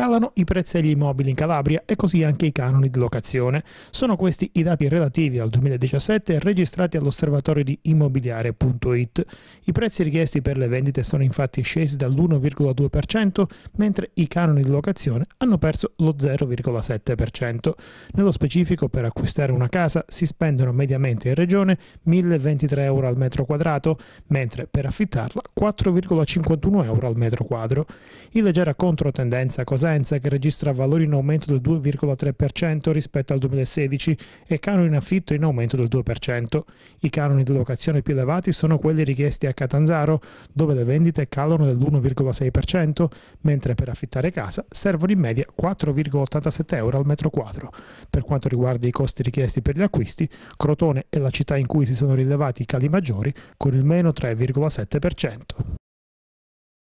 Calano i prezzi degli immobili in Calabria e così anche i canoni di locazione. Sono questi i dati relativi al 2017 registrati all'osservatorio di immobiliare.it. I prezzi richiesti per le vendite sono infatti scesi dall'1,2%, mentre i canoni di locazione hanno perso lo 0,7%. Nello specifico, per acquistare una casa si spendono mediamente in regione 1023 euro al metro quadrato, mentre per affittarla 4,51 euro al metro quadro. In leggera controtendenza, cos'è? presenza che registra valori in aumento del 2,3% rispetto al 2016 e canoni in affitto in aumento del 2%. I canoni di locazione più elevati sono quelli richiesti a Catanzaro, dove le vendite calano dell'1,6%, mentre per affittare casa servono in media 4,87 euro al metro quadro. Per quanto riguarda i costi richiesti per gli acquisti, Crotone è la città in cui si sono rilevati i cali maggiori, con il meno 3,7%.